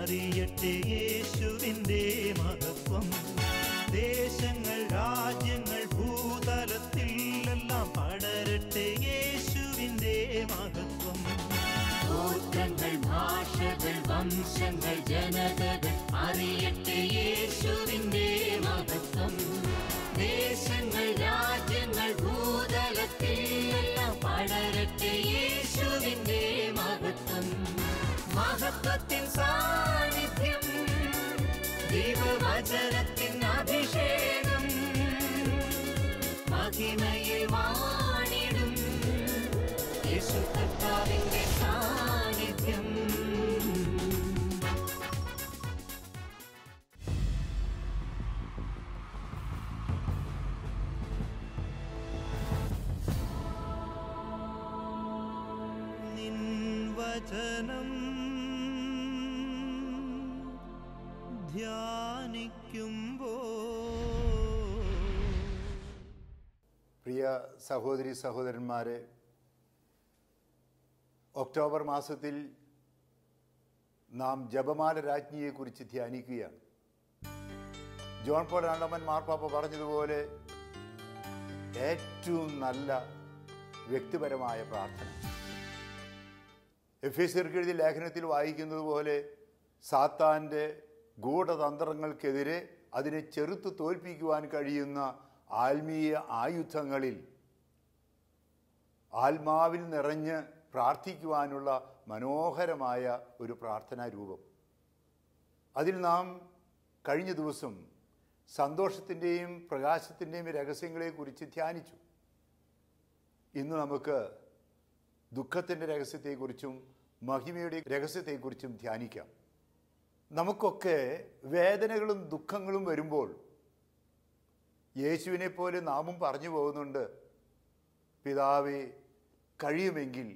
അറിയട്ടെ യേശുവിൻ്റെ മഹത്വം ദേശങ്ങൾ രാജ്യങ്ങൾ ഭൂതലത്തിലെല്ലാം പടരട്ടെ യേശുവിൻ്റെ മഹത്വം ഗോത്രങ്ങൾ ഭാഷകൾ വംശങ്ങൾ ജനതകൾ അറിയട്ടെ യേശുവിൻ്റെ മഹത്വം ദേശങ്ങൾ രാജ്യങ്ങൾ ഭൂതലത്തിലെല്ലാം പടരട്ടെ യേശുവിൻ്റെ മഹത്വം മഹത്വത്തിൻ സാ വചനം ധ്യാനിക്കുമ്പോ പ്രിയ സഹോദരി സഹോദരന്മാരെ ഒക്ടോബർ മാസത്തിൽ നാം ജപമാല രാജ്ഞിയെക്കുറിച്ച് ധ്യാനിക്കുകയാണ് ജോൺ പോൾ രണ്ടാമൻ മാർപ്പാപ്പ പറഞ്ഞതുപോലെ ഏറ്റവും നല്ല വ്യക്തിപരമായ പ്രാർത്ഥന എഫ് എ ലേഖനത്തിൽ വായിക്കുന്നത് പോലെ സാത്താൻ്റെ ഗൂഢതന്ത്രങ്ങൾക്കെതിരെ അതിനെ ചെറുത്ത് തോൽപ്പിക്കുവാൻ കഴിയുന്ന ആത്മീയ ആയുധങ്ങളിൽ ആത്മാവിൽ നിറഞ്ഞ് പ്രാർത്ഥിക്കുവാനുള്ള മനോഹരമായ ഒരു പ്രാർത്ഥനാ രൂപം അതിൽ നാം കഴിഞ്ഞ ദിവസം സന്തോഷത്തിൻ്റെയും പ്രകാശത്തിൻ്റെയും രഹസ്യങ്ങളെക്കുറിച്ച് ധ്യാനിച്ചു ഇന്ന് നമുക്ക് ദുഃഖത്തിൻ്റെ രഹസ്യത്തെക്കുറിച്ചും മഹിമയുടെ രഹസ്യത്തെക്കുറിച്ചും ധ്യാനിക്കാം നമുക്കൊക്കെ വേദനകളും ദുഃഖങ്ങളും വരുമ്പോൾ യേശുവിനെ പോലെ നാമും പറഞ്ഞു പോകുന്നുണ്ട് പിതാവെ കഴിയുമെങ്കിൽ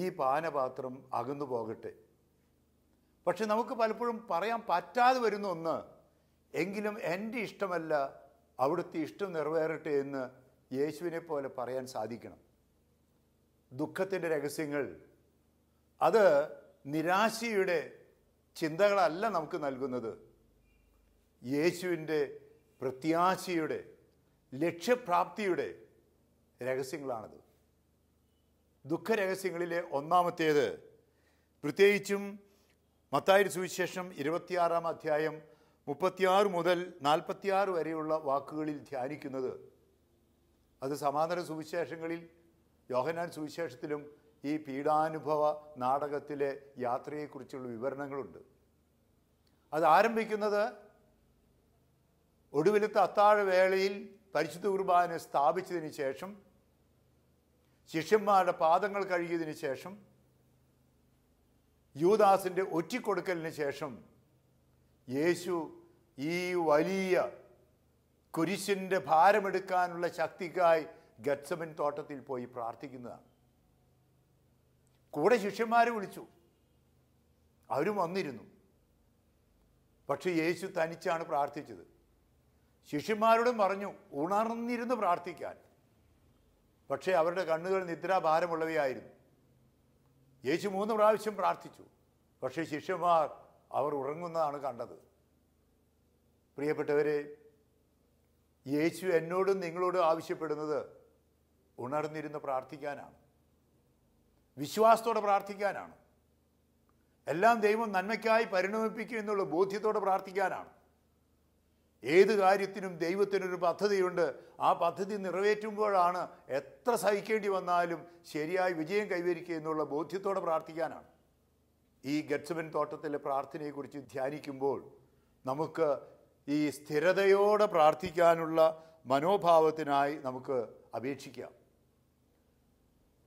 ഈ പാനപാത്രം അകന്നു പോകട്ടെ പക്ഷെ നമുക്ക് പലപ്പോഴും പറയാൻ പറ്റാതെ വരുന്ന ഒന്ന് എങ്കിലും എൻ്റെ ഇഷ്ടമല്ല അവിടുത്തെ ഇഷ്ടം നിറവേറട്ടെ എന്ന് യേശുവിനെ പോലെ പറയാൻ സാധിക്കണം ദുഃഖത്തിൻ്റെ രഹസ്യങ്ങൾ അത് നിരാശയുടെ ചിന്തകളല്ല നമുക്ക് നൽകുന്നത് യേശുവിൻ്റെ പ്രത്യാശയുടെ ലക്ഷ്യപ്രാപ്തിയുടെ രഹസ്യങ്ങളാണത് ദുഃഖരഹസ്യങ്ങളിലെ ഒന്നാമത്തേത് പ്രത്യേകിച്ചും മത്തായ സുവിശേഷം ഇരുപത്തിയാറാം അധ്യായം മുപ്പത്തിയാറ് മുതൽ നാൽപ്പത്തിയാറ് വരെയുള്ള വാക്കുകളിൽ ധ്യാനിക്കുന്നത് അത് സമാന്തര സുവിശേഷങ്ങളിൽ യോഹനാൻ സുവിശേഷത്തിലും ഈ പീഡാനുഭവ നാടകത്തിലെ യാത്രയെക്കുറിച്ചുള്ള വിവരണങ്ങളുണ്ട് അത് ആരംഭിക്കുന്നത് ഒടുവിലത്തെ അത്താഴവേളയിൽ പരിശുദ്ധ കുർബാന സ്ഥാപിച്ചതിന് ശേഷം ശിഷ്യന്മാരുടെ പാദങ്ങൾ കഴുകിയതിന് ശേഷം യൂദാസിൻ്റെ ഒറ്റിക്കൊടുക്കലിന് ശേഷം യേശു ഈ വലിയ കുരിശിൻ്റെ ഭാരമെടുക്കാനുള്ള ശക്തിക്കായി ഗത്സമൻ തോട്ടത്തിൽ പോയി പ്രാർത്ഥിക്കുന്നതാണ് കൂടെ ശിഷ്യന്മാരെ വിളിച്ചു അവരും വന്നിരുന്നു പക്ഷേ യേശു തനിച്ചാണ് പ്രാർത്ഥിച്ചത് ശിഷ്യന്മാരോടും പറഞ്ഞു ഉണർന്നിരുന്ന് പ്രാർത്ഥിക്കാൻ പക്ഷേ അവരുടെ കണ്ണുകൾ നിദ്രാഭാരമുള്ളവയായിരുന്നു യേശു മൂന്ന് പ്രാവശ്യം പ്രാർത്ഥിച്ചു പക്ഷേ ശിഷ്യന്മാർ അവർ ഉറങ്ങുന്നതാണ് കണ്ടത് പ്രിയപ്പെട്ടവരെ യേശു എന്നോടും നിങ്ങളോടും ആവശ്യപ്പെടുന്നത് ഉണർന്നിരുന്ന് പ്രാർത്ഥിക്കാനാണ് വിശ്വാസത്തോടെ പ്രാർത്ഥിക്കാനാണ് എല്ലാം ദൈവം നന്മയ്ക്കായി പരിണമിപ്പിക്കും എന്നുള്ള ബോധ്യത്തോടെ പ്രാർത്ഥിക്കാനാണ് ഏത് കാര്യത്തിനും ദൈവത്തിനൊരു പദ്ധതിയുണ്ട് ആ പദ്ധതി നിറവേറ്റുമ്പോഴാണ് എത്ര സഹിക്കേണ്ടി വന്നാലും ശരിയായി വിജയം കൈവരിക്കുക എന്നുള്ള ബോധ്യത്തോടെ പ്രാർത്ഥിക്കാനാണ് ഈ ഗഡ്സബൻ തോട്ടത്തിലെ പ്രാർത്ഥനയെക്കുറിച്ച് ധ്യാനിക്കുമ്പോൾ നമുക്ക് ഈ സ്ഥിരതയോടെ പ്രാർത്ഥിക്കാനുള്ള മനോഭാവത്തിനായി നമുക്ക് അപേക്ഷിക്കാം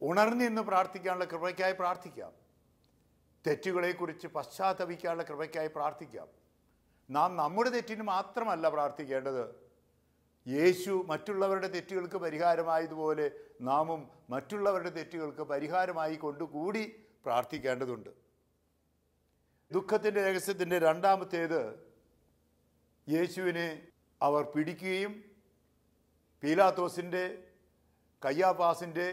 ഉണർന്നിന്ന് പ്രാർത്ഥിക്കാനുള്ള കൃപയ്ക്കായി പ്രാർത്ഥിക്കാം തെറ്റുകളെക്കുറിച്ച് പശ്ചാത്തപിക്കാനുള്ള കൃപയ്ക്കായി പ്രാർത്ഥിക്കാം നാം നമ്മുടെ തെറ്റിന് മാത്രമല്ല പ്രാർത്ഥിക്കേണ്ടത് യേശു മറ്റുള്ളവരുടെ തെറ്റുകൾക്ക് പരിഹാരമായതുപോലെ നാമും മറ്റുള്ളവരുടെ തെറ്റുകൾക്ക് പരിഹാരമായി കൊണ്ടുകൂടി പ്രാർത്ഥിക്കേണ്ടതുണ്ട് ദുഃഖത്തിൻ്റെ രഹസ്യത്തിൻ്റെ രണ്ടാമത്തേത് യേശുവിനെ അവർ പിടിക്കുകയും പീലാത്തോസിൻ്റെ കയ്യാപ്പാസിൻ്റെ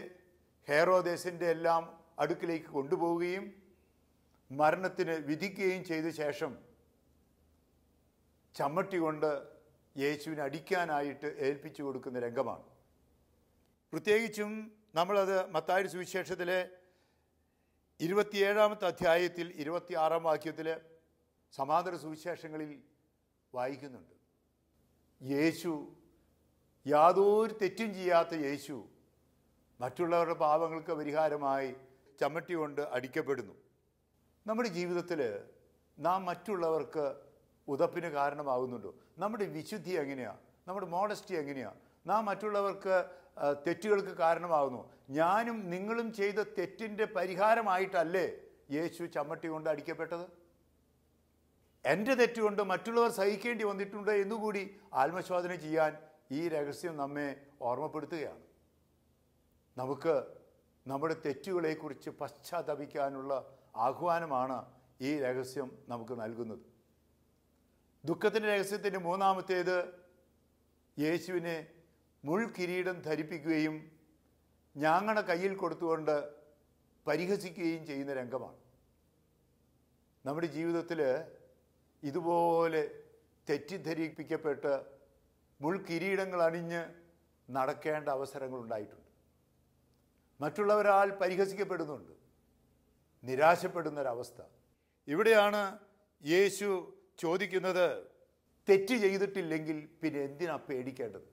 ഹേറോദേശിൻ്റെ എല്ലാം അടുക്കിലേക്ക് കൊണ്ടുപോവുകയും മരണത്തിന് വിധിക്കുകയും ചെയ്ത ശേഷം ചമ്മട്ടി കൊണ്ട് യേശുവിനെ അടിക്കാനായിട്ട് ഏൽപ്പിച്ചു കൊടുക്കുന്ന രംഗമാണ് പ്രത്യേകിച്ചും നമ്മളത് മത്തായി സുവിശേഷത്തിലെ ഇരുപത്തിയേഴാമത്തെ അധ്യായത്തിൽ ഇരുപത്തിയാറാം വാക്യത്തിൽ സമാന്തര സുവിശേഷങ്ങളിൽ വായിക്കുന്നുണ്ട് യേശു യാതൊരു തെറ്റും ചെയ്യാത്ത യേശു മറ്റുള്ളവരുടെ പാപങ്ങൾക്ക് പരിഹാരമായി ചമ്മട്ടി കൊണ്ട് അടിക്കപ്പെടുന്നു നമ്മുടെ ജീവിതത്തിൽ നാം മറ്റുള്ളവർക്ക് ഉതപ്പിന് കാരണമാകുന്നുണ്ടോ നമ്മുടെ വിശുദ്ധി എങ്ങനെയാണ് നമ്മുടെ മോഡസ്റ്റി എങ്ങനെയാണ് നാം മറ്റുള്ളവർക്ക് തെറ്റുകൾക്ക് കാരണമാകുന്നു ഞാനും നിങ്ങളും ചെയ്ത തെറ്റിൻ്റെ പരിഹാരമായിട്ടല്ലേ യേശു ചമ്മട്ടി കൊണ്ട് അടിക്കപ്പെട്ടത് എൻ്റെ തെറ്റുകൊണ്ട് മറ്റുള്ളവർ സഹിക്കേണ്ടി വന്നിട്ടുണ്ട് എന്നുകൂടി ആത്മശോധന ചെയ്യാൻ ഈ രഹസ്യം നമ്മെ ഓർമ്മപ്പെടുത്തുകയാണ് നമുക്ക് നമ്മുടെ തെറ്റുകളെക്കുറിച്ച് പശ്ചാത്തപിക്കാനുള്ള ആഹ്വാനമാണ് ഈ രഹസ്യം നമുക്ക് നൽകുന്നത് ദുഃഖത്തിൻ്റെ രഹസ്യത്തിൻ്റെ മൂന്നാമത്തേത് യേശുവിനെ മുൾകിരീടം ധരിപ്പിക്കുകയും ഞാങ്ങണ കയ്യിൽ കൊടുത്തുകൊണ്ട് പരിഹസിക്കുകയും ചെയ്യുന്ന രംഗമാണ് നമ്മുടെ ജീവിതത്തിൽ ഇതുപോലെ തെറ്റിദ്ധരിപ്പിക്കപ്പെട്ട് മുൾകിരീടങ്ങൾ അണിഞ്ഞ് നടക്കേണ്ട അവസരങ്ങളുണ്ടായിട്ടുണ്ട് മറ്റുള്ളവരാൽ പരിഹസിക്കപ്പെടുന്നുണ്ട് നിരാശപ്പെടുന്നൊരവസ്ഥ ഇവിടെയാണ് യേശു ചോദിക്കുന്നത് തെറ്റ് ചെയ്തിട്ടില്ലെങ്കിൽ പിന്നെ എന്തിനാ പേടിക്കേണ്ടത്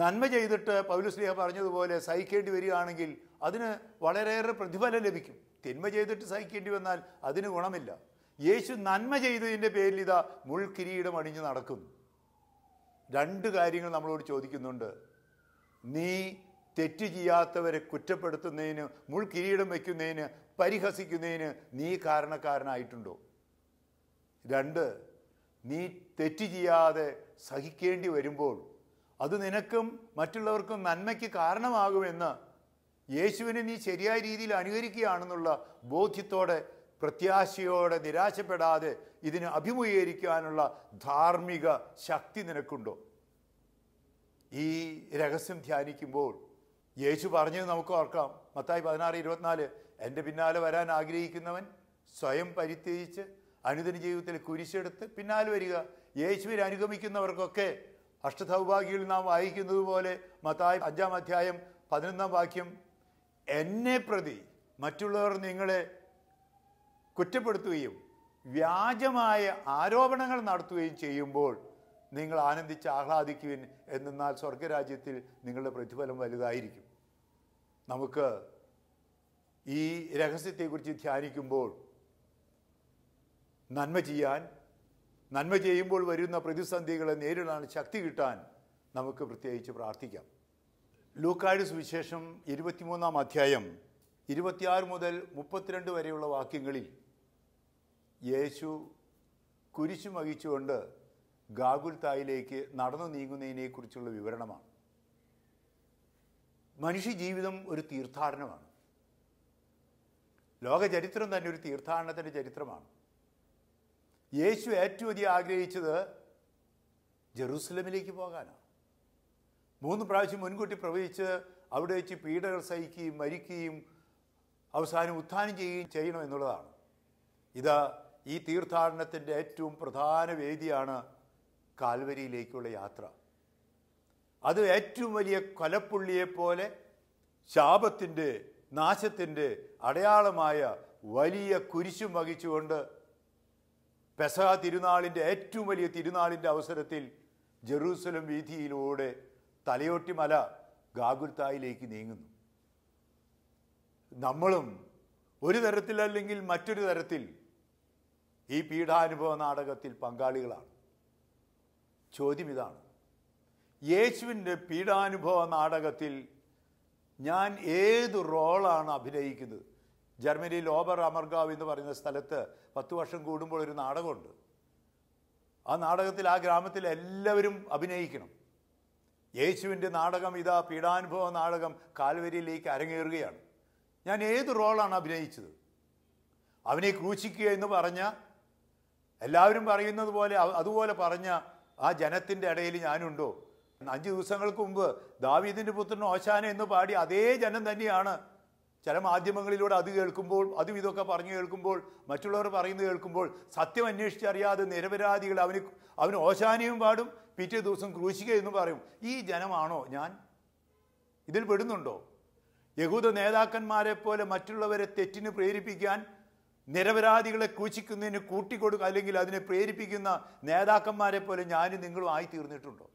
നന്മ ചെയ്തിട്ട് പൗലുസ്ലിഹ പറഞ്ഞതുപോലെ സഹിക്കേണ്ടി വരികയാണെങ്കിൽ അതിന് വളരെയേറെ പ്രതിഫലം ലഭിക്കും തിന്മ ചെയ്തിട്ട് സഹിക്കേണ്ടി വന്നാൽ അതിന് ഗുണമില്ല യേശു നന്മ ചെയ്തതിൻ്റെ പേരിൽ ഇതാ മുൾക്കിരീടം അണിഞ്ഞ് നടക്കുന്നു രണ്ട് കാര്യങ്ങൾ നമ്മളോട് ചോദിക്കുന്നുണ്ട് നീ തെറ്റ് ചെയ്യാത്തവരെ കുറ്റപ്പെടുത്തുന്നതിന് മുൾകിരീടം വയ്ക്കുന്നതിന് പരിഹസിക്കുന്നതിന് നീ കാരണക്കാരനായിട്ടുണ്ടോ രണ്ട് നീ തെറ്റ് ചെയ്യാതെ സഹിക്കേണ്ടി വരുമ്പോൾ അത് നിനക്കും മറ്റുള്ളവർക്കും നന്മയ്ക്ക് കാരണമാകുമെന്ന് യേശുവിനെ നീ ശരിയായ രീതിയിൽ അനുകരിക്കുകയാണെന്നുള്ള ബോധ്യത്തോടെ പ്രത്യാശയോടെ നിരാശപ്പെടാതെ ഇതിനെ അഭിമുഖീകരിക്കാനുള്ള ധാർമ്മിക ശക്തി നിനക്കുണ്ടോ ഈ രഹസ്യം ധ്യാനിക്കുമ്പോൾ യേശു പറഞ്ഞത് നമുക്ക് ഓർക്കാം മത്തായി പതിനാറ് ഇരുപത്തിനാല് എൻ്റെ പിന്നാലെ വരാൻ ആഗ്രഹിക്കുന്നവൻ സ്വയം പരിത്യജിച്ച് അനുദിന ജീവിതത്തിൽ കുരിശെടുത്ത് പിന്നാലെ വരിക യേശുവിനെ അനുഗമിക്കുന്നവർക്കൊക്കെ അഷ്ടസൗഭാഗ്യയിൽ നാം വായിക്കുന്നത് പോലെ മത്തായി അഞ്ചാം അധ്യായം പതിനൊന്നാം വാക്യം എന്നെ പ്രതി മറ്റുള്ളവർ നിങ്ങളെ കുറ്റപ്പെടുത്തുകയും വ്യാജമായ ആരോപണങ്ങൾ നടത്തുകയും ചെയ്യുമ്പോൾ നിങ്ങൾ ആനന്ദിച്ച് ആഹ്ലാദിക്കുവിൻ എന്നാൽ സ്വർഗരാജ്യത്തിൽ നിങ്ങളുടെ പ്രതിഫലം വലുതായിരിക്കും നമുക്ക് ഈ രഹസ്യത്തെക്കുറിച്ച് ധ്യാനിക്കുമ്പോൾ നന്മ ചെയ്യാൻ നന്മ ചെയ്യുമ്പോൾ വരുന്ന പ്രതിസന്ധികളെ നേരിടാൻ ശക്തി കിട്ടാൻ നമുക്ക് പ്രത്യേകിച്ച് പ്രാർത്ഥിക്കാം ലൂക്കായുടെ സുവിശേഷം ഇരുപത്തിമൂന്നാം അധ്യായം ഇരുപത്തിയാറ് മുതൽ മുപ്പത്തിരണ്ട് വരെയുള്ള വാക്യങ്ങളിൽ യേശു കുരിശു മഹിച്ചുകൊണ്ട് ഗാഗുൽത്തായിലേക്ക് നടന്നു നീങ്ങുന്നതിനെക്കുറിച്ചുള്ള വിവരണമാണ് മനുഷ്യ ജീവിതം ഒരു തീർത്ഥാടനമാണ് ലോക ചരിത്രം തന്നെ ഒരു തീർത്ഥാടനത്തിൻ്റെ ചരിത്രമാണ് യേശു ഏറ്റവും അധികം ആഗ്രഹിച്ചത് ജെറൂസലമിലേക്ക് പോകാനാണ് മൂന്ന് പ്രാവശ്യം മുൻകൂട്ടി പ്രവചിച്ച് അവിടെ വെച്ച് പീഡകൾ സഹിക്കുകയും മരിക്കുകയും അവസാനം ഉത്ഥാനം ചെയ്യുകയും ചെയ്യണം എന്നുള്ളതാണ് ഇത് ഈ തീർത്ഥാടനത്തിൻ്റെ ഏറ്റവും പ്രധാന വേദിയാണ് കാൽവരിയിലേക്കുള്ള യാത്ര അത് ഏറ്റവും വലിയ കൊലപ്പുള്ളിയെപ്പോലെ ശാപത്തിൻ്റെ നാശത്തിൻ്റെ അടയാളമായ വലിയ കുരിശും വഹിച്ചുകൊണ്ട് പെസഹ തിരുനാളിൻ്റെ ഏറ്റവും വലിയ തിരുനാളിൻ്റെ അവസരത്തിൽ ജെറൂസലം വീതിയിലൂടെ തലയോട്ടി മല ഗാഗുൽത്തായിലേക്ക് നീങ്ങുന്നു നമ്മളും ഒരു തരത്തിലല്ലെങ്കിൽ മറ്റൊരു തരത്തിൽ ഈ പീഠാനുഭവ നാടകത്തിൽ പങ്കാളികളാണ് ചോദ്യം ഇതാണ് യേശുവിൻ്റെ പീഡാനുഭവ നാടകത്തിൽ ഞാൻ ഏത് റോളാണ് അഭിനയിക്കുന്നത് ജർമ്മനിയിൽ ഓബർ അമർഗാവ് എന്ന് പറയുന്ന സ്ഥലത്ത് പത്ത് വർഷം കൂടുമ്പോൾ ഒരു നാടകമുണ്ട് ആ നാടകത്തിൽ ആ ഗ്രാമത്തിൽ എല്ലാവരും അഭിനയിക്കണം യേശുവിൻ്റെ നാടകം ഇതാ പീഡാനുഭവ നാടകം കാൽവരിയിലേക്ക് അരങ്ങേറുകയാണ് ഞാൻ ഏത് റോളാണ് അഭിനയിച്ചത് അവനെ ക്രൂശിക്കുക എന്ന് പറഞ്ഞ എല്ലാവരും പറയുന്നത് പോലെ അതുപോലെ പറഞ്ഞ ആ ജനത്തിൻ്റെ ഇടയിൽ ഞാനുണ്ടോ അഞ്ച് ദിവസങ്ങൾക്ക് മുമ്പ് ദാവീദിന്റെ പുത്രൻ ഓശാന എന്ന് പാടി അതേ ജനം തന്നെയാണ് ചില മാധ്യമങ്ങളിലൂടെ അത് കേൾക്കുമ്പോൾ അതും ഇതൊക്കെ പറഞ്ഞു കേൾക്കുമ്പോൾ മറ്റുള്ളവർ പറയുന്നത് കേൾക്കുമ്പോൾ സത്യം അന്വേഷിച്ചറിയാതെ നിരപരാധികൾ അവന് അവന് ഓശാനയും പാടും പിറ്റേ ദിവസം ക്രൂശിക്കുക എന്ന് പറയും ഈ ജനമാണോ ഞാൻ ഇതിൽ പെടുന്നുണ്ടോ യഹൂദ നേതാക്കന്മാരെ പോലെ മറ്റുള്ളവരെ തെറ്റിന് പ്രേരിപ്പിക്കാൻ നിരപരാധികളെ ക്രൂശിക്കുന്നതിന് കൂട്ടിക്കൊടുക്കുക അല്ലെങ്കിൽ അതിനെ പ്രേരിപ്പിക്കുന്ന നേതാക്കന്മാരെ പോലെ ഞാനും നിങ്ങളും ആയി തീർന്നിട്ടുണ്ടോ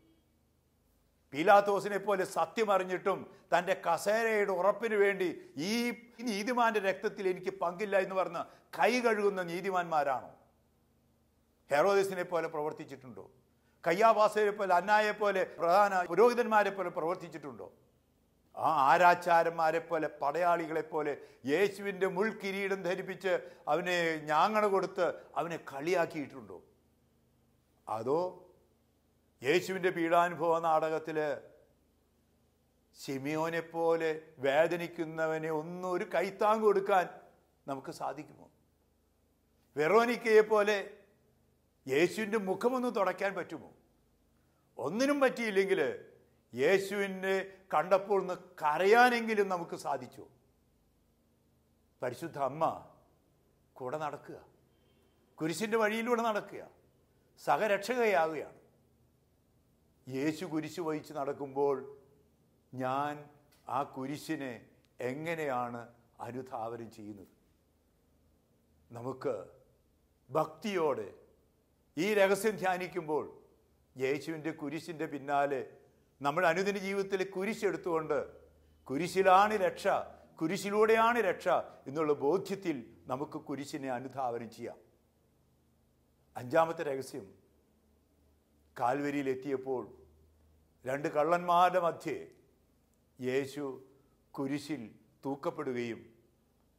പീലാത്തോസിനെ പോലെ സത്യമറിഞ്ഞിട്ടും തൻ്റെ കസേരയുടെ ഉറപ്പിന് വേണ്ടി ഈ നീതിമാന്റെ രക്തത്തിൽ എനിക്ക് പങ്കില്ല എന്ന് പറഞ്ഞ് കൈ കഴുകുന്ന നീതിമാന്മാരാണോ ഹെറോദിസിനെ പോലെ പ്രവർത്തിച്ചിട്ടുണ്ടോ കയ്യാവാസയെ പോലെ അന്നായെ പോലെ പ്രധാന പുരോഹിതന്മാരെ പോലെ പ്രവർത്തിച്ചിട്ടുണ്ടോ ആ ആരാചാരന്മാരെ പോലെ പടയാളികളെ പോലെ യേശുവിൻ്റെ മുൾക്കിരീടം ധരിപ്പിച്ച് അവനെ ഞാങ്ങണ കൊടുത്ത് അവനെ കളിയാക്കിയിട്ടുണ്ടോ അതോ യേശുവിൻ്റെ പീഡാനുഭവ നാടകത്തിൽ സിമിയോനെ പോലെ വേദനിക്കുന്നവനെ ഒന്നും ഒരു കൈത്താങ് കൊടുക്കാൻ നമുക്ക് സാധിക്കുമോ വെറോനിക്കയെ പോലെ യേശുവിൻ്റെ മുഖമൊന്ന് തുടയ്ക്കാൻ പറ്റുമോ ഒന്നിനും പറ്റിയില്ലെങ്കിൽ യേശുവിനെ കണ്ടപ്പോൾ ഒന്ന് കരയാനെങ്കിലും നമുക്ക് സാധിച്ചു പരിശുദ്ധ അമ്മ കൂടെ നടക്കുക കുരിശിൻ്റെ വഴിയിലൂടെ നടക്കുക സഹരക്ഷകയാവുകയാണ് യേശു കുരിശ് വഹിച്ച് നടക്കുമ്പോൾ ഞാൻ ആ കുരിശിനെ എങ്ങനെയാണ് അനുധാവനം ചെയ്യുന്നത് നമുക്ക് ഭക്തിയോടെ ഈ രഹസ്യം ധ്യാനിക്കുമ്പോൾ യേശുവിൻ്റെ കുരിശിൻ്റെ പിന്നാലെ നമ്മുടെ അനുദിന ജീവിതത്തിൽ കുരിശെടുത്തുകൊണ്ട് കുരിശിലാണ് രക്ഷ കുരിശിലൂടെയാണ് രക്ഷ എന്നുള്ള ബോധ്യത്തിൽ നമുക്ക് കുരിശിനെ അനുധാവനം ചെയ്യാം അഞ്ചാമത്തെ രഹസ്യം കാൽവരിയിൽ എത്തിയപ്പോൾ രണ്ട് കള്ളന്മാരുടെ മധ്യേ യേശു കുരിശിൽ തൂക്കപ്പെടുകയും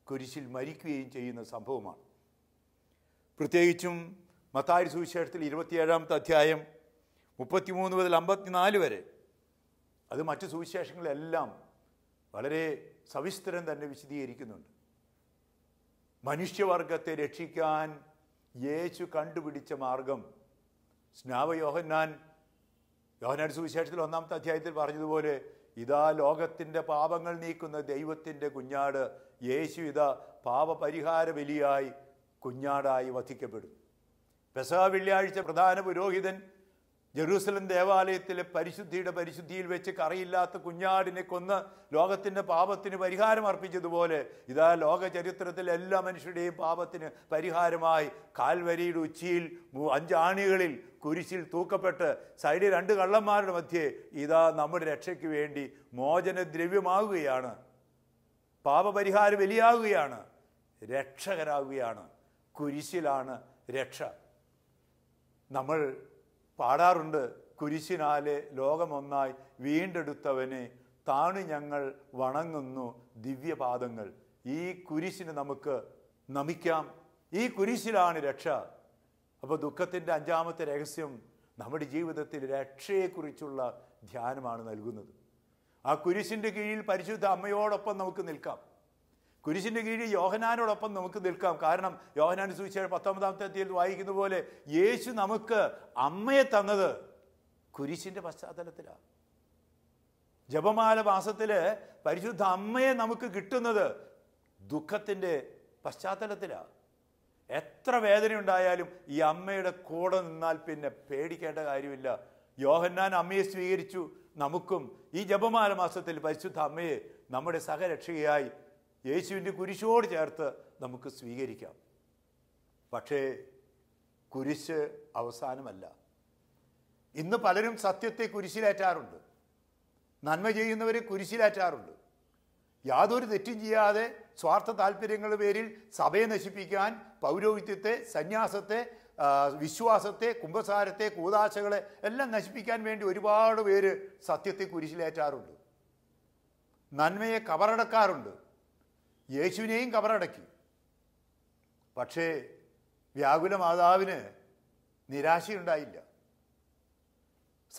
കുരിശിൽ മരിക്കുകയും ചെയ്യുന്ന സംഭവമാണ് പ്രത്യേകിച്ചും മത്തായി സുവിശേഷത്തിൽ ഇരുപത്തിയേഴാമത്തെ അധ്യായം മുപ്പത്തിമൂന്ന് മുതൽ അമ്പത്തിനാല് വരെ അത് മറ്റ് സുവിശേഷങ്ങളെല്ലാം വളരെ സവിസ്തരം തന്നെ വിശദീകരിക്കുന്നുണ്ട് മനുഷ്യവർഗത്തെ രക്ഷിക്കാൻ യേശു കണ്ടുപിടിച്ച മാർഗം സ്നാവ യോഹന്നാൻ യോഹനാൻ സുവിശേഷത്തിൽ ഒന്നാമത്തെ അധ്യായത്തിൽ പറഞ്ഞതുപോലെ ഇതാ ലോകത്തിൻ്റെ പാപങ്ങൾ നീക്കുന്ന ദൈവത്തിൻ്റെ കുഞ്ഞാട് യേശു ഇതാ പാപപരിഹാര ബലിയായി കുഞ്ഞാടായി വധിക്കപ്പെടും പെസഹ വെള്ളിയാഴ്ച പ്രധാന പുരോഹിതൻ ജെറൂസലം ദേവാലയത്തിലെ പരിശുദ്ധിയുടെ പരിശുദ്ധിയിൽ വെച്ച് കറിയില്ലാത്ത കുഞ്ഞാടിനെ കൊന്ന് ലോകത്തിൻ്റെ പാപത്തിന് പരിഹാരം അർപ്പിച്ചതുപോലെ ഇതാ ലോക ചരിത്രത്തിൽ എല്ലാ മനുഷ്യരുടെയും പാപത്തിന് പരിഹാരമായി കാൽവരിയുടെ ഉച്ചിയിൽ അഞ്ചാണികളിൽ കുരിശിൽ തൂക്കപ്പെട്ട് സൈഡിൽ രണ്ട് കള്ളന്മാരുടെ മധ്യേ ഇതാ നമ്മുടെ രക്ഷയ്ക്ക് വേണ്ടി മോചന ദ്രവ്യമാകുകയാണ് പാപപരിഹാരം വലിയാകുകയാണ് രക്ഷകരാകുകയാണ് കുരിശിലാണ് രക്ഷ നമ്മൾ പാടാറുണ്ട് കുരിശിനാലെ ലോകമൊന്നായി വീണ്ടെടുത്തവനെ താണു ഞങ്ങൾ വണങ്ങുന്നു ദിവ്യപാദങ്ങൾ ഈ കുരിശിന് നമുക്ക് നമിക്കാം ഈ കുരിശിലാണ് രക്ഷ അപ്പോൾ ദുഃഖത്തിൻ്റെ അഞ്ചാമത്തെ രഹസ്യം നമ്മുടെ ജീവിതത്തിൽ രക്ഷയെക്കുറിച്ചുള്ള ധ്യാനമാണ് നൽകുന്നത് ആ കുരിശിൻ്റെ കീഴിൽ പരിശുദ്ധ അമ്മയോടൊപ്പം നമുക്ക് നിൽക്കാം കുരിശിൻ്റെ കീഴിൽ യോഹനാനോടൊപ്പം നമുക്ക് നിൽക്കാം കാരണം യോഹനാൻ സൂചിച്ച പത്തൊമ്പതാമത്തെ തീയതി വായിക്കുന്ന പോലെ യേശു നമുക്ക് അമ്മയെ തന്നത് കുരിശിൻ്റെ പശ്ചാത്തലത്തിലാണ് ജപമാല മാസത്തിൽ പരിശുദ്ധ അമ്മയെ നമുക്ക് കിട്ടുന്നത് ദുഃഖത്തിൻ്റെ പശ്ചാത്തലത്തിലാണ് എത്ര വേദനയുണ്ടായാലും ഈ അമ്മയുടെ കൂടെ നിന്നാൽ പിന്നെ പേടിക്കേണ്ട കാര്യമില്ല യോഹന്നാൻ അമ്മയെ സ്വീകരിച്ചു നമുക്കും ഈ ജപമാല മാസത്തിൽ പരിശുദ്ധ അമ്മയെ നമ്മുടെ സഹരക്ഷകയായി യേശുവിൻ്റെ കുരിശോട് ചേർത്ത് നമുക്ക് സ്വീകരിക്കാം പക്ഷേ കുരിശ് അവസാനമല്ല ഇന്ന് പലരും സത്യത്തെ കുരിശിലേറ്റാറുണ്ട് നന്മ ചെയ്യുന്നവരെ കുരിശിലേറ്റാറുണ്ട് യാതൊരു തെറ്റും ചെയ്യാതെ സ്വാർത്ഥ താല്പര്യങ്ങളുടെ പേരിൽ സഭയെ നശിപ്പിക്കാൻ പൗരോഹിത്യത്തെ സന്യാസത്തെ വിശ്വാസത്തെ കുംഭസാരത്തെ കൂതാശകളെ എല്ലാം നശിപ്പിക്കാൻ വേണ്ടി ഒരുപാട് പേര് സത്യത്തെ കുരിശിലേറ്റാറുണ്ട് നന്മയെ കവറടക്കാറുണ്ട് യേശുവിനെയും കബറടക്കി പക്ഷേ വ്യാകുല മാതാവിന് നിരാശയുണ്ടായില്ല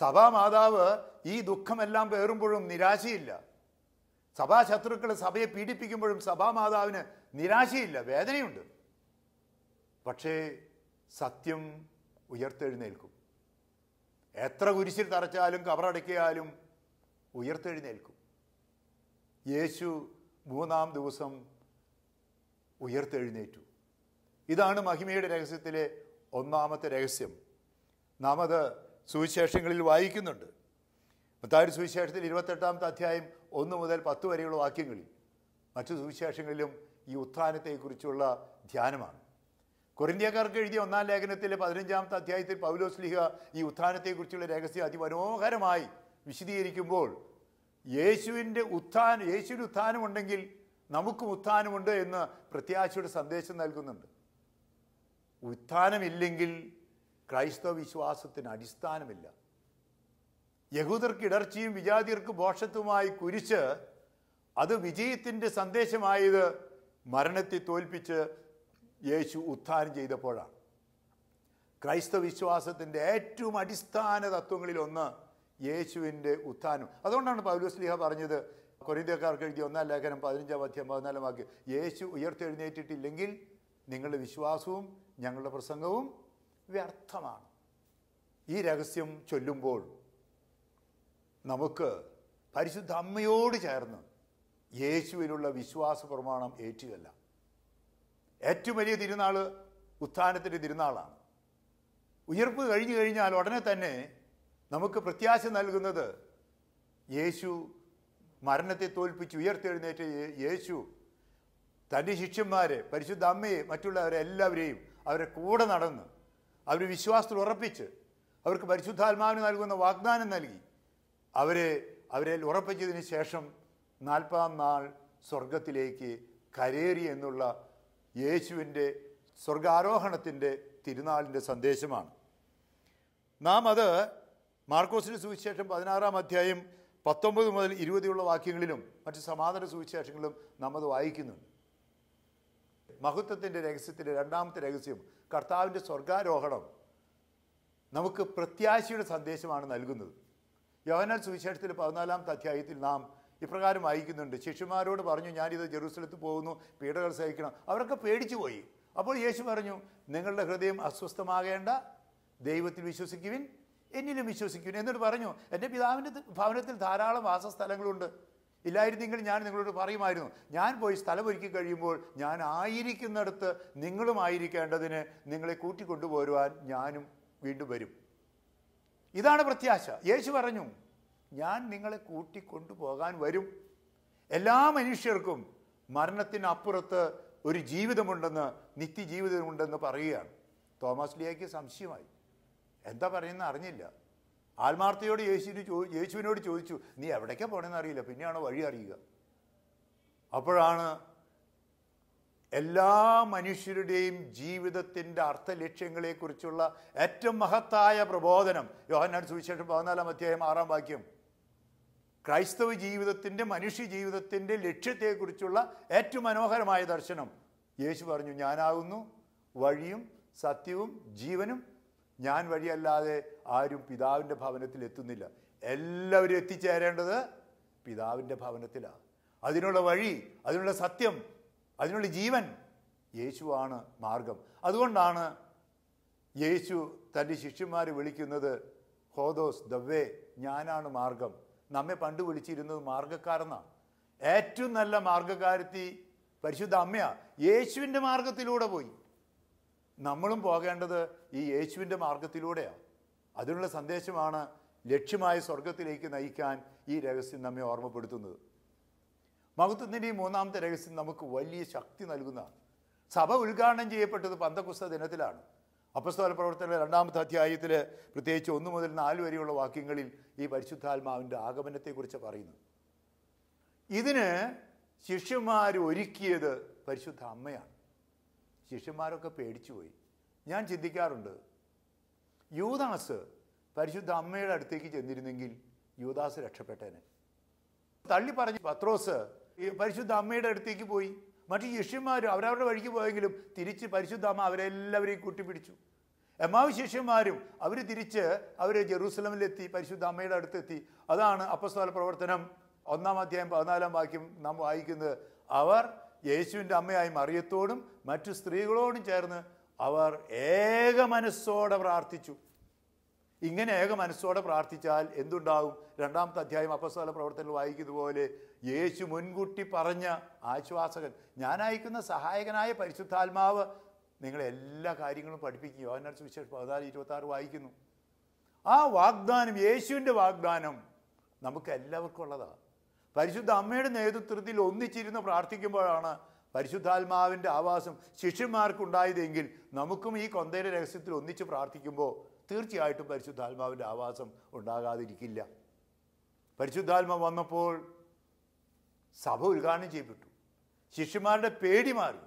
സഭാമാതാവ് ഈ ദുഃഖമെല്ലാം പേറുമ്പോഴും നിരാശയില്ല സഭാ ശത്രുക്കൾ സഭയെ പീഡിപ്പിക്കുമ്പോഴും സഭാമാതാവിന് നിരാശയില്ല വേദനയുണ്ട് പക്ഷേ സത്യം ഉയർത്തെഴുന്നേൽക്കും എത്ര കുരിശിൽ തറച്ചാലും കവറടക്കിയാലും ഉയർത്തെഴുന്നേൽക്കും യേശു മൂന്നാം ദിവസം ഉയർത്തെഴുന്നേറ്റു ഇതാണ് മഹിമയുടെ രഹസ്യത്തിലെ ഒന്നാമത്തെ രഹസ്യം നാം അത് സുവിശേഷങ്ങളിൽ വായിക്കുന്നുണ്ട് മത്തായുടെ സുവിശേഷത്തിൽ ഇരുപത്തെട്ടാമത്തെ അധ്യായം ഒന്ന് മുതൽ പത്ത് വരെയുള്ള വാക്യങ്ങളിൽ മറ്റു സുവിശേഷങ്ങളിലും ഈ ഉത്ഥാനത്തെക്കുറിച്ചുള്ള ധ്യാനമാണ് കൊറിന്ത്യക്കാർക്ക് എഴുതിയ ഒന്നാം ലേഖനത്തിലെ പതിനഞ്ചാമത്തെ അധ്യായത്തിൽ പൗലോസ് ഈ ഉത്ഥാനത്തെക്കുറിച്ചുള്ള രഹസ്യം അതിമനോഹരമായി വിശദീകരിക്കുമ്പോൾ യേശുവിൻ്റെ ഉത്ഥാനം യേശുവിൻ്റെ ഉത്ഥാനമുണ്ടെങ്കിൽ നമുക്കും ഉത്ഥാനമുണ്ട് എന്ന് പ്രത്യാശയുടെ സന്ദേശം നൽകുന്നുണ്ട് ഉത്ഥാനമില്ലെങ്കിൽ ക്രൈസ്തവ വിശ്വാസത്തിന് അടിസ്ഥാനമില്ല യഹൂദർക്ക് ഇടർച്ചയും വിജാതിയർക്ക് ബോഷത്വമായി കുരിച്ച് അത് വിജയത്തിൻ്റെ സന്ദേശമായത് മരണത്തെ തോൽപ്പിച്ച് യേശു ഉത്ഥാനം ചെയ്തപ്പോഴാണ് ക്രൈസ്തവ വിശ്വാസത്തിൻ്റെ ഏറ്റവും അടിസ്ഥാന തത്വങ്ങളിലൊന്ന് യേശുവിൻ്റെ ഉത്ഥാനം അതുകൊണ്ടാണ് പൗലോസ്ലിഹ പറഞ്ഞത് കൊരിന്തക്കാർക്ക് എഴുതിയ ഒന്നാം ലേഖനം പതിനഞ്ചാം അധ്യം പതിനാലാം വാക്യം യേശു ഉയർത്തെഴുന്നേറ്റിട്ടില്ലെങ്കിൽ നിങ്ങളുടെ വിശ്വാസവും ഞങ്ങളുടെ പ്രസംഗവും വ്യർത്ഥമാണ് ഈ രഹസ്യം ചൊല്ലുമ്പോൾ നമുക്ക് പരിശുദ്ധ അമ്മയോട് ചേർന്ന് യേശുവിലുള്ള വിശ്വാസ പ്രമാണം ഏറ്റുകല്ല ഏറ്റവും വലിയ തിരുനാൾ ഉത്ഥാനത്തിൻ്റെ തിരുനാളാണ് ഉയർപ്പ് കഴിഞ്ഞു കഴിഞ്ഞാൽ ഉടനെ തന്നെ നമുക്ക് പ്രത്യാശ നൽകുന്നത് യേശു മരണത്തെ തോൽപ്പിച്ച് ഉയർത്തെഴുന്നേറ്റ യേശു തൻ്റെ ശിഷ്യന്മാരെ പരിശുദ്ധ അമ്മയെ മറ്റുള്ളവരെ എല്ലാവരെയും അവരെ കൂടെ നടന്ന് അവർ വിശ്വാസത്തിൽ ഉറപ്പിച്ച് അവർക്ക് പരിശുദ്ധാത്മാവിന് നൽകുന്ന വാഗ്ദാനം നൽകി അവരെ അവരെ ഉറപ്പിച്ചതിന് ശേഷം നാൽപ്പതാം നാൾ സ്വർഗത്തിലേക്ക് കരേറി എന്നുള്ള യേശുവിൻ്റെ സ്വർഗാരോഹണത്തിൻ്റെ തിരുനാളിൻ്റെ സന്ദേശമാണ് നാം അത് മാർക്കോസിൻ്റെ സുവിശേഷം പതിനാറാം അധ്യായം പത്തൊമ്പത് മുതൽ ഇരുപതിയുള്ള വാക്യങ്ങളിലും മറ്റ് സമാന്തര സുവിശേഷങ്ങളിലും നമ്മൾ വായിക്കുന്നുണ്ട് മഹത്വത്തിൻ്റെ രഹസ്യത്തിൻ്റെ രണ്ടാമത്തെ രഹസ്യം കർത്താവിൻ്റെ സ്വർഗാരോഹണം നമുക്ക് പ്രത്യാശയുടെ സന്ദേശമാണ് നൽകുന്നത് യോഹനാൽ സുവിശേഷത്തിൽ പതിനാലാമത്തെ അധ്യായത്തിൽ നാം ഇപ്രകാരം വായിക്കുന്നുണ്ട് ശിഷ്യന്മാരോട് പറഞ്ഞു ഞാനിത് ജെറൂസലത്ത് പോകുന്നു പീഡകൾ സഹിക്കണം അവരൊക്കെ പേടിച്ചു പോയി അപ്പോൾ യേശു പറഞ്ഞു നിങ്ങളുടെ ഹൃദയം അസ്വസ്ഥമാകേണ്ട ദൈവത്തിൽ വിശ്വസിക്കുവിൻ എന്നിലും വിശ്വസിക്കുന്നു എന്നിട്ട് പറഞ്ഞു എൻ്റെ പിതാവിൻ്റെ ഭവനത്തിൽ ധാരാളം വാസസ്ഥലങ്ങളുണ്ട് ഇല്ലായിരുന്നെങ്കിൽ ഞാൻ നിങ്ങളോട് പറയുമായിരുന്നു ഞാൻ പോയി സ്ഥലമൊരുക്കി കഴിയുമ്പോൾ ഞാൻ ആയിരിക്കുന്നിടത്ത് നിങ്ങളും ആയിരിക്കേണ്ടതിന് നിങ്ങളെ കൂട്ടിക്കൊണ്ടുപോരുവാൻ ഞാനും വീണ്ടും വരും ഇതാണ് പ്രത്യാശ യേശു പറഞ്ഞു ഞാൻ നിങ്ങളെ കൂട്ടിക്കൊണ്ടുപോകാൻ വരും എല്ലാ മനുഷ്യർക്കും മരണത്തിനപ്പുറത്ത് ഒരു ജീവിതമുണ്ടെന്ന് നിത്യജീവിതമുണ്ടെന്ന് പറയുകയാണ് തോമസ് ലിയയ്ക്ക് സംശയമായി എന്താ പറയുന്ന അറിഞ്ഞില്ല ആത്മാർത്ഥയോട് യേശുവിന് ചോ യേശുവിനോട് ചോദിച്ചു നീ എവിടേക്കാണ് പോകണമെന്ന് അറിയില്ല പിന്നെയാണ് വഴി അറിയുക അപ്പോഴാണ് എല്ലാ മനുഷ്യരുടെയും ജീവിതത്തിൻ്റെ അർത്ഥലക്ഷ്യങ്ങളെക്കുറിച്ചുള്ള ഏറ്റവും മഹത്തായ പ്രബോധനം യോഹന്നാൻ സുവിശേഷം പതിനാലാം അധ്യായം ആറാം വാക്യം ക്രൈസ്തവ ജീവിതത്തിൻ്റെ മനുഷ്യ ജീവിതത്തിൻ്റെ ലക്ഷ്യത്തെക്കുറിച്ചുള്ള ഏറ്റവും മനോഹരമായ ദർശനം യേശു പറഞ്ഞു ഞാനാകുന്നു വഴിയും സത്യവും ജീവനും ഞാൻ വഴിയല്ലാതെ ആരും പിതാവിൻ്റെ ഭവനത്തിൽ എത്തുന്നില്ല എല്ലാവരും എത്തിച്ചേരേണ്ടത് പിതാവിൻ്റെ ഭവനത്തിലാണ് അതിനുള്ള വഴി അതിനുള്ള സത്യം അതിനുള്ള ജീവൻ യേശുവാണ് മാർഗം അതുകൊണ്ടാണ് യേശു തൻ്റെ ശിഷ്യന്മാരെ വിളിക്കുന്നത് ഹോദോസ് ദ വേ ഞാനാണ് മാർഗം നമ്മെ പണ്ട് വിളിച്ചിരുന്നത് മാർഗക്കാരെന്നാണ് ഏറ്റവും നല്ല മാർഗക്കാരത്തി പരിശുദ്ധ അമ്മയാണ് യേശുവിൻ്റെ മാർഗത്തിലൂടെ പോയി നമ്മളും പോകേണ്ടത് ഈ യേശുവിൻ്റെ മാർഗത്തിലൂടെയാണ് അതിനുള്ള സന്ദേശമാണ് ലക്ഷ്യമായ സ്വർഗത്തിലേക്ക് നയിക്കാൻ ഈ രഹസ്യം നമ്മെ ഓർമ്മപ്പെടുത്തുന്നത് മഹത്വത്തിൻ്റെ ഈ മൂന്നാമത്തെ രഹസ്യം നമുക്ക് വലിയ ശക്തി നൽകുന്നതാണ് സഭ ഉദ്ഘാടനം ചെയ്യപ്പെട്ടത് പന്തക്കുസ്ത ദിനത്തിലാണ് അപ്പസ്തോല പ്രവർത്തന രണ്ടാമത്തെ അധ്യായത്തിൽ പ്രത്യേകിച്ച് ഒന്ന് മുതൽ നാല് വരെയുള്ള വാക്യങ്ങളിൽ ഈ പരിശുദ്ധാത്മാവിൻ്റെ ആഗമനത്തെക്കുറിച്ച് പറയുന്നു ഇതിന് ശിഷ്യന്മാർ ഒരുക്കിയത് പരിശുദ്ധ അമ്മയാണ് ശിഷ്യന്മാരൊക്കെ പേടിച്ചു പോയി ഞാൻ ചിന്തിക്കാറുണ്ട് യൂദാസ് പരിശുദ്ധ അമ്മയുടെ അടുത്തേക്ക് ചെന്നിരുന്നെങ്കിൽ യൂദാസ് രക്ഷപ്പെട്ടേനെ തള്ളി പറഞ്ഞു പത്രോസ് പരിശുദ്ധ അമ്മയുടെ അടുത്തേക്ക് പോയി മറ്റു ശിഷ്യന്മാർ അവരവരുടെ വഴിക്ക് പോയെങ്കിലും തിരിച്ച് പരിശുദ്ധ അമ്മ അവരെല്ലാവരെയും കൂട്ടിപ്പിടിച്ചു എമാവ് ശിഷ്യന്മാരും അവർ തിരിച്ച് അവർ ജെറൂസലമിലെത്തി പരിശുദ്ധ അമ്മയുടെ അടുത്തെത്തി അതാണ് അപ്പസ്തോല പ്രവർത്തനം ഒന്നാം അധ്യായം പതിനാലാം വാക്യം നാം വായിക്കുന്നത് അവർ യേശുവിൻ്റെ അമ്മയായി മറിയത്തോടും മറ്റു സ്ത്രീകളോടും ചേർന്ന് അവർ ഏക മനസ്സോടെ പ്രാർത്ഥിച്ചു ഇങ്ങനെ ഏക മനസ്സോടെ പ്രാർത്ഥിച്ചാൽ എന്തുണ്ടാവും രണ്ടാമത്തെ അധ്യായം അപ്പസ്വല പ്രവർത്തനങ്ങൾ വായിക്കുന്നതുപോലെ യേശു മുൻകൂട്ടി പറഞ്ഞ ആശ്വാസകൻ ഞാൻ അയക്കുന്ന സഹായകനായ പരിശുദ്ധാത്മാവ് നിങ്ങളെ എല്ലാ കാര്യങ്ങളും പഠിപ്പിക്കും യോഹനാർ സുവിശേഷം പതിനാല് ഇരുപത്തി ആറ് വായിക്കുന്നു ആ വാഗ്ദാനം യേശുവിൻ്റെ വാഗ്ദാനം നമുക്ക് എല്ലാവർക്കും ഉള്ളതാണ് പരിശുദ്ധ അമ്മയുടെ നേതൃത്വത്തിൽ ഒന്നിച്ചിരുന്ന് പ്രാർത്ഥിക്കുമ്പോഴാണ് പരിശുദ്ധാത്മാവിൻ്റെ ആവാസം ശിഷ്യന്മാർക്കുണ്ടായതെങ്കിൽ നമുക്കും ഈ കൊന്തയുടെ രഹസ്യത്തിൽ ഒന്നിച്ച് പ്രാർത്ഥിക്കുമ്പോൾ തീർച്ചയായിട്ടും പരിശുദ്ധാത്മാവിൻ്റെ ആവാസം ഉണ്ടാകാതിരിക്കില്ല പരിശുദ്ധാത്മ വന്നപ്പോൾ സഭ ഉദ്ഘാടനം ചെയ്യപ്പെട്ടു ശിഷ്യന്മാരുടെ പേടി മാറി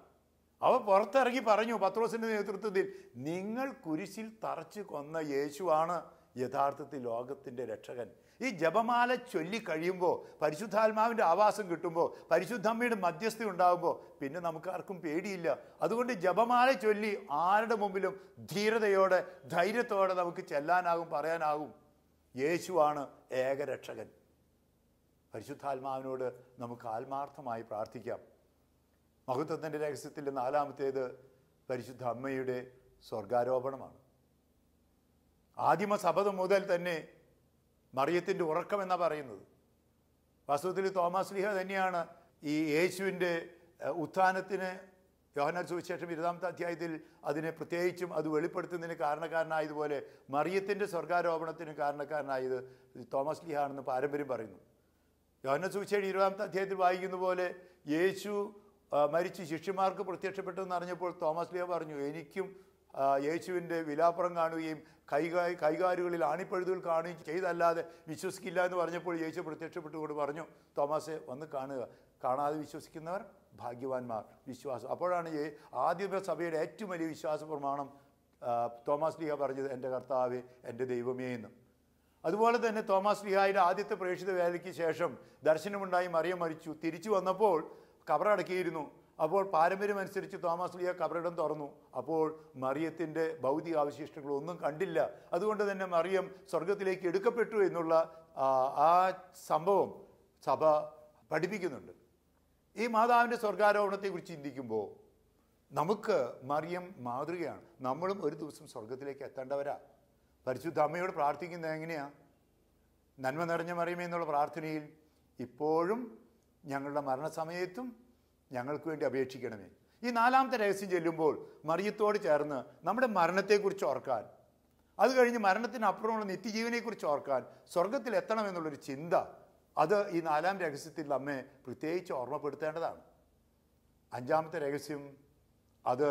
അവ പുറത്തിറങ്ങി പറഞ്ഞു പത്രോസിൻ്റെ നേതൃത്വത്തിൽ നിങ്ങൾ കുരിശിൽ തറച്ച് കൊന്ന യേശുവാണ് യഥാർത്ഥത്തിൽ ലോകത്തിൻ്റെ രക്ഷകൻ ഈ ജപമാല ചൊല്ലിക്കഴിയുമ്പോൾ പരിശുദ്ധാത്മാവിൻ്റെ ആവാസം കിട്ടുമ്പോൾ പരിശുദ്ധമ്മയുടെ മധ്യസ്ഥ ഉണ്ടാകുമ്പോൾ പിന്നെ നമുക്കാർക്കും പേടിയില്ല അതുകൊണ്ട് ജപമാല ചൊല്ലി ആരുടെ മുമ്പിലും ധീരതയോടെ ധൈര്യത്തോടെ നമുക്ക് ചെല്ലാനാകും പറയാനാകും യേശുവാണ് ഏകരക്ഷകൻ പരിശുദ്ധാത്മാവിനോട് നമുക്ക് ആത്മാർത്ഥമായി പ്രാർത്ഥിക്കാം മഹത്വത്തിൻ്റെ രഹസ്യത്തിൽ നാലാമത്തേത് പരിശുദ്ധ അമ്മയുടെ സ്വർഗാരോപണമാണ് ആദിമ സപഥം മുതൽ തന്നെ മറിയത്തിൻ്റെ ഉറക്കം എന്നാണ് പറയുന്നത് വാസ്തവത്തിൽ തോമസ് ലിഹ തന്നെയാണ് ഈ യേശുവിൻ്റെ ഉത്ഥാനത്തിന് യോഹനാൽ സുവിശേഷം ഇരുപതാമത്തെ അധ്യായത്തിൽ അതിനെ പ്രത്യേകിച്ചും അത് വെളിപ്പെടുത്തുന്നതിന് കാരണക്കാരനായതുപോലെ മറിയത്തിൻ്റെ സ്വർഗാരോപണത്തിന് കാരണക്കാരനായത് തോമസ് ലിഹ ആണെന്ന് പാരമ്പര്യം പറയുന്നു യോഹന സുവിശേഷം ഇരുപതാമത്തെ അധ്യായത്തിൽ വായിക്കുന്ന പോലെ യേശു മരിച്ച് ശിഷ്യന്മാർക്ക് പ്രത്യക്ഷപ്പെട്ടെന്ന് അറിഞ്ഞപ്പോൾ തോമസ് ലിഹ പറഞ്ഞു എനിക്കും യേശുവിൻ്റെ വിലാപ്പുറം കാണുകയും കൈകായ കൈകാലുകളിൽ ആണിപ്പഴുതുകൾ കാണുകയും ചെയ്തല്ലാതെ വിശ്വസിക്കില്ല എന്ന് പറഞ്ഞപ്പോൾ യേശു പ്രത്യക്ഷപ്പെട്ടുകൊണ്ട് പറഞ്ഞു തോമസെ വന്ന് കാണുക കാണാതെ വിശ്വസിക്കുന്നവർ ഭാഗ്യവാന്മാർ വിശ്വാസം അപ്പോഴാണ് ഈ സഭയുടെ ഏറ്റവും വലിയ വിശ്വാസ പ്രമാണം തോമസ് ലീഹ പറഞ്ഞത് എൻ്റെ കർത്താവ് എൻ്റെ ദൈവമേ എന്ന് അതുപോലെ തന്നെ തോമസ് ലിഹായുടെ ആദ്യത്തെ പ്രേക്ഷിത വേലയ്ക്ക് ശേഷം ദർശനമുണ്ടായി മറിയം മരിച്ചു തിരിച്ചു വന്നപ്പോൾ കബറടക്കിയിരുന്നു അപ്പോൾ പാരമ്പര്യമനുസരിച്ച് തോമസ് ലിയ കബറിടം തുറന്നു അപ്പോൾ മറിയത്തിൻ്റെ ഭൗതിക അവശിഷ്ടങ്ങളൊന്നും കണ്ടില്ല അതുകൊണ്ട് തന്നെ മറിയം സ്വർഗത്തിലേക്ക് എടുക്കപ്പെട്ടു എന്നുള്ള ആ സംഭവം സഭ പഠിപ്പിക്കുന്നുണ്ട് ഈ മാതാവിൻ്റെ സ്വർഗാരോപണത്തെക്കുറിച്ച് ചിന്തിക്കുമ്പോൾ നമുക്ക് മറിയം മാതൃകയാണ് നമ്മളും ഒരു ദിവസം സ്വർഗത്തിലേക്ക് എത്തേണ്ടവരാ പരിശുദ്ധ അമ്മയോട് പ്രാർത്ഥിക്കുന്നത് എങ്ങനെയാണ് നന്മ നിറഞ്ഞ മറിയമേ എന്നുള്ള പ്രാർത്ഥനയിൽ ഇപ്പോഴും ഞങ്ങളുടെ മരണസമയത്തും ഞങ്ങൾക്ക് വേണ്ടി അപേക്ഷിക്കണമേ ഈ നാലാമത്തെ രഹസ്യം ചെല്ലുമ്പോൾ മറിയത്തോട് ചേർന്ന് നമ്മുടെ മരണത്തെക്കുറിച്ച് ഓർക്കാൻ അത് കഴിഞ്ഞ് മരണത്തിനപ്പുറമുള്ള നിത്യജീവനെക്കുറിച്ച് ഓർക്കാൻ സ്വർഗത്തിൽ എത്തണം ചിന്ത അത് ഈ നാലാം രഹസ്യത്തിൽ അമ്മയെ പ്രത്യേകിച്ച് ഓർമ്മപ്പെടുത്തേണ്ടതാണ് അഞ്ചാമത്തെ രഹസ്യം അത്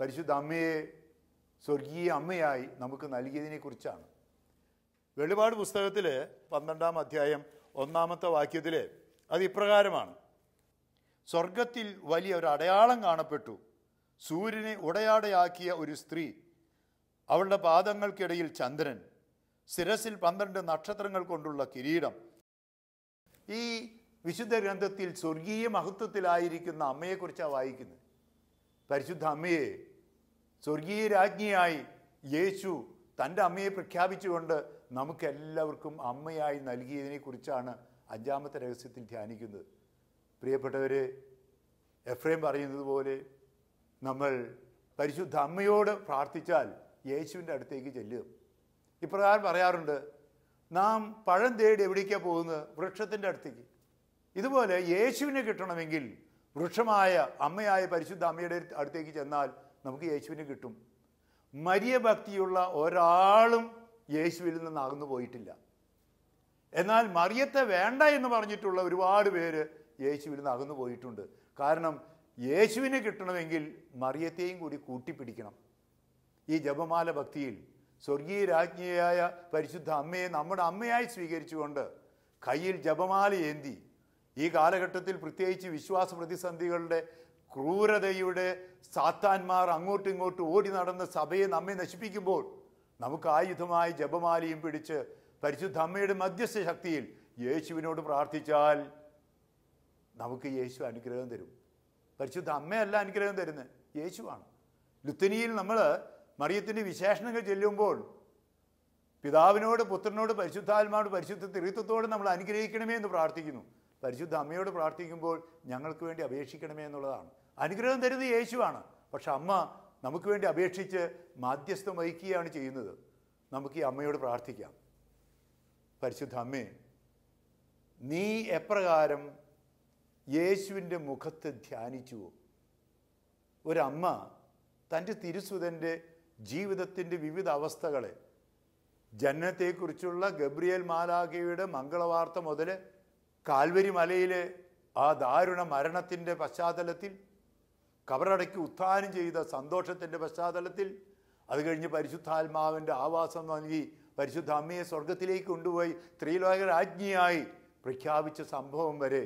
പരിശുദ്ധ അമ്മയെ സ്വർഗീയ അമ്മയായി നമുക്ക് നൽകിയതിനെക്കുറിച്ചാണ് വെളിപാട് പുസ്തകത്തിൽ പന്ത്രണ്ടാം അധ്യായം ഒന്നാമത്തെ വാക്യത്തിൽ അത് ഇപ്രകാരമാണ് സ്വർഗത്തിൽ വലിയ ഒരു അടയാളം കാണപ്പെട്ടു സൂര്യനെ ഉടയാടയാക്കിയ ഒരു സ്ത്രീ അവളുടെ പാദങ്ങൾക്കിടയിൽ ചന്ദ്രൻ ശിരസിൽ പന്ത്രണ്ട് നക്ഷത്രങ്ങൾ കൊണ്ടുള്ള കിരീടം ഈ വിശുദ്ധ ഗ്രന്ഥത്തിൽ സ്വർഗീയ മഹത്വത്തിലായിരിക്കുന്ന അമ്മയെക്കുറിച്ചാണ് വായിക്കുന്നത് പരിശുദ്ധ അമ്മയെ സ്വർഗീയ രാജ്ഞിയായി യേശു തൻ്റെ അമ്മയെ പ്രഖ്യാപിച്ചുകൊണ്ട് നമുക്കെല്ലാവർക്കും അമ്മയായി നൽകിയതിനെക്കുറിച്ചാണ് അഞ്ചാമത്തെ രഹസ്യത്തിൽ ധ്യാനിക്കുന്നത് പ്രിയപ്പെട്ടവർ എഫ്രൈം പറയുന്നത് പോലെ നമ്മൾ പരിശുദ്ധ അമ്മയോട് പ്രാർത്ഥിച്ചാൽ യേശുവിൻ്റെ അടുത്തേക്ക് ചെല്ലും ഇപ്രകാരം പറയാറുണ്ട് നാം പഴം തേടി എവിടേക്കാണ് പോകുന്നത് വൃക്ഷത്തിൻ്റെ അടുത്തേക്ക് ഇതുപോലെ യേശുവിനെ കിട്ടണമെങ്കിൽ വൃക്ഷമായ അമ്മയായ പരിശുദ്ധ അമ്മയുടെ അടുത്തേക്ക് ചെന്നാൽ നമുക്ക് യേശുവിനെ കിട്ടും മരിയ ഭക്തിയുള്ള ഒരാളും യേശുവിൽ നിന്നാകുന്നു പോയിട്ടില്ല എന്നാൽ മറിയത്തെ വേണ്ട എന്ന് പറഞ്ഞിട്ടുള്ള ഒരുപാട് പേര് യേശുവിൽ നിന്ന് അകന്നു പോയിട്ടുണ്ട് കാരണം യേശുവിനെ കിട്ടണമെങ്കിൽ മറിയത്തെയും കൂടി കൂട്ടിപ്പിടിക്കണം ഈ ജപമാല ഭക്തിയിൽ സ്വർഗീയ രാജ്ഞിയായ പരിശുദ്ധ അമ്മയെ നമ്മുടെ അമ്മയായി സ്വീകരിച്ചുകൊണ്ട് കയ്യിൽ ജപമാല ഏന്തി ഈ കാലഘട്ടത്തിൽ പ്രത്യേകിച്ച് വിശ്വാസ പ്രതിസന്ധികളുടെ ക്രൂരതയുടെ സാത്താന്മാർ അങ്ങോട്ടും ഇങ്ങോട്ടും ഓടി നടന്ന സഭയെ നമ്മെ നശിപ്പിക്കുമ്പോൾ നമുക്ക് ആയുധമായി ജപമാലയും പിടിച്ച് പരിശുദ്ധ അമ്മയുടെ മധ്യസ്ഥ ശക്തിയിൽ യേശുവിനോട് പ്രാർത്ഥിച്ചാൽ നമുക്ക് യേശു അനുഗ്രഹം തരും പരിശുദ്ധ അമ്മയല്ല അനുഗ്രഹം തരുന്നത് യേശുവാണ് ലുത്തനിയിൽ നമ്മൾ മറിയത്തിൻ്റെ വിശേഷണങ്ങൾ ചെല്ലുമ്പോൾ പിതാവിനോട് പുത്രനോട് പരിശുദ്ധാത്മാവോട് പരിശുദ്ധ തിരുത്വത്തോട് നമ്മൾ അനുഗ്രഹിക്കണമേ എന്ന് പ്രാർത്ഥിക്കുന്നു പരിശുദ്ധ അമ്മയോട് പ്രാർത്ഥിക്കുമ്പോൾ ഞങ്ങൾക്ക് വേണ്ടി അപേക്ഷിക്കണമേ എന്നുള്ളതാണ് അനുഗ്രഹം തരുന്നത് യേശുവാണ് പക്ഷെ അമ്മ നമുക്ക് വേണ്ടി അപേക്ഷിച്ച് മാധ്യസ്ഥം വഹിക്കുകയാണ് ചെയ്യുന്നത് നമുക്ക് ഈ അമ്മയോട് പ്രാർത്ഥിക്കാം പരിശുദ്ധ അമ്മേ നീ എപ്രകാരം യേശുവിൻ്റെ മുഖത്ത് ധ്യാനിച്ചുവോ ഒരമ്മ തൻ്റെ തിരുസുതൻ്റെ ജീവിതത്തിൻ്റെ വിവിധ അവസ്ഥകളെ ജനനത്തെക്കുറിച്ചുള്ള ഗബ്രിയേൽ മാലാഖയുടെ മംഗളവാർത്ത മുതൽ കാൽവരി മലയിലെ ആ ദാരുണ മരണത്തിൻ്റെ പശ്ചാത്തലത്തിൽ കബറടക്കി ഉത്ഥാനം ചെയ്ത സന്തോഷത്തിൻ്റെ പശ്ചാത്തലത്തിൽ അത് കഴിഞ്ഞ് പരിശുദ്ധാത്മാവിൻ്റെ ആവാസം നൽകി പരിശുദ്ധ അമ്മയെ സ്വർഗത്തിലേക്ക് കൊണ്ടുപോയി ത്രിലോക രാജ്ഞിയായി പ്രഖ്യാപിച്ച സംഭവം വരെ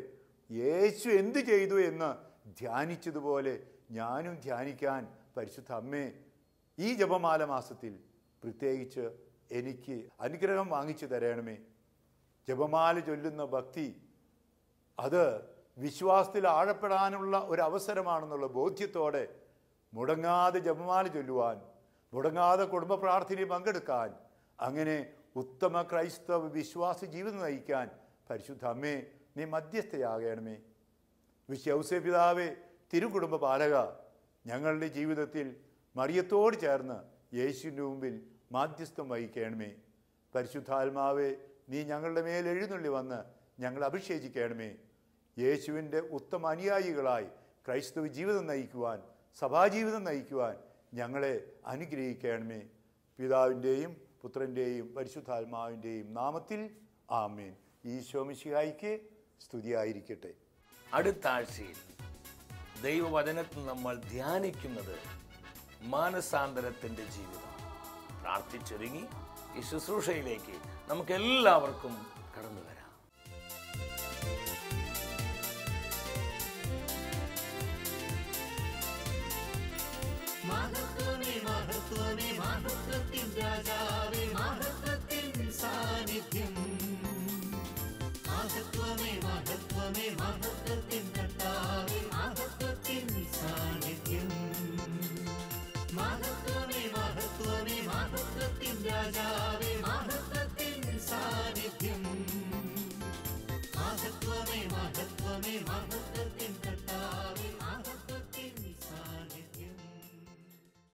യേശു എന്ത് ചെയ്തു എന്ന് ധ്യാനിച്ചതുപോലെ ഞാനും ധ്യാനിക്കാൻ പരിശുദ്ധ അമ്മേ ഈ ജപമാല മാസത്തിൽ പ്രത്യേകിച്ച് എനിക്ക് അനുഗ്രഹം വാങ്ങിച്ചു തരണമേ ജപമാല ചൊല്ലുന്ന ഭക്തി അത് വിശ്വാസത്തിൽ ആഴപ്പെടാനുള്ള ഒരു അവസരമാണെന്നുള്ള ബോധ്യത്തോടെ മുടങ്ങാതെ ജപമാല ചൊല്ലുവാൻ മുടങ്ങാതെ കുടുംബ പ്രാർത്ഥനയിൽ പങ്കെടുക്കാൻ അങ്ങനെ ഉത്തമ ക്രൈസ്തവ വിശ്വാസ ജീവിതം നയിക്കാൻ പരിശുദ്ധ അമ്മേ നീ മധ്യസ്ഥയാകണമേ വിശ്വസ പിതാവേ തിരുകുടുംബ പാലക ഞങ്ങളുടെ ജീവിതത്തിൽ മറിയത്തോട് ചേർന്ന് യേശുവിൻ്റെ മുമ്പിൽ മാധ്യസ്ഥം വഹിക്കണമേ പരിശുദ്ധാത്മാവേ നീ ഞങ്ങളുടെ മേൽ എഴുന്നള്ളി വന്ന് ഞങ്ങളെ അഭിഷേചിക്കണമേ യേശുവിൻ്റെ ഉത്തമ അനുയായികളായി ക്രൈസ്തവ ജീവിതം നയിക്കുവാൻ സഭാജീവിതം നയിക്കുവാൻ ഞങ്ങളെ അനുഗ്രഹിക്കണമേ പിതാവിൻ്റെയും പുത്രൻ്റെയും പരിശുദ്ധാത്മാവിൻ്റെയും നാമത്തിൽ ആമേൻ ഈശോമിശിഹായിക്ക് സ്തുതിയായിരിക്കട്ടെ അടുത്ത ആഴ്ചയിൽ ദൈവവചനത്തിൽ നമ്മൾ ധ്യാനിക്കുന്നത് മാനസാന്തരത്തിൻ്റെ ജീവിതം പ്രാർത്ഥിച്ചൊരുങ്ങി ഈ ശുശ്രൂഷയിലേക്ക് നമുക്കെല്ലാവർക്കും കടന്നു വരാം മഹത്വമേ മഹത്വമേ രാജാവേ മഹത്വത്തിൻ സാന്നിധ്യം മഹത്വമേ महत्वमे महत्कृतिं कर्तारे